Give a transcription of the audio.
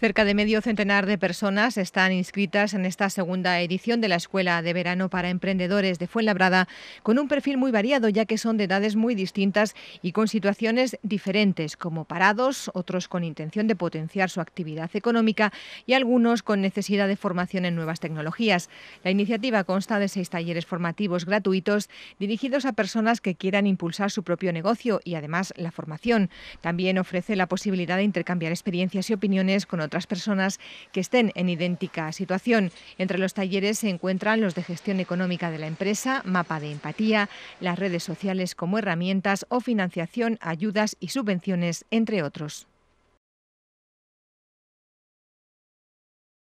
Cerca de medio centenar de personas están inscritas en esta segunda edición de la Escuela de Verano para Emprendedores de Fuenlabrada, con un perfil muy variado, ya que son de edades muy distintas y con situaciones diferentes, como parados, otros con intención de potenciar su actividad económica y algunos con necesidad de formación en nuevas tecnologías. La iniciativa consta de seis talleres formativos gratuitos dirigidos a personas que quieran impulsar su propio negocio y además la formación. También ofrece la posibilidad de intercambiar experiencias y opiniones con otros otras personas que estén en idéntica situación. Entre los talleres se encuentran los de gestión económica de la empresa, mapa de empatía, las redes sociales como herramientas o financiación, ayudas y subvenciones, entre otros.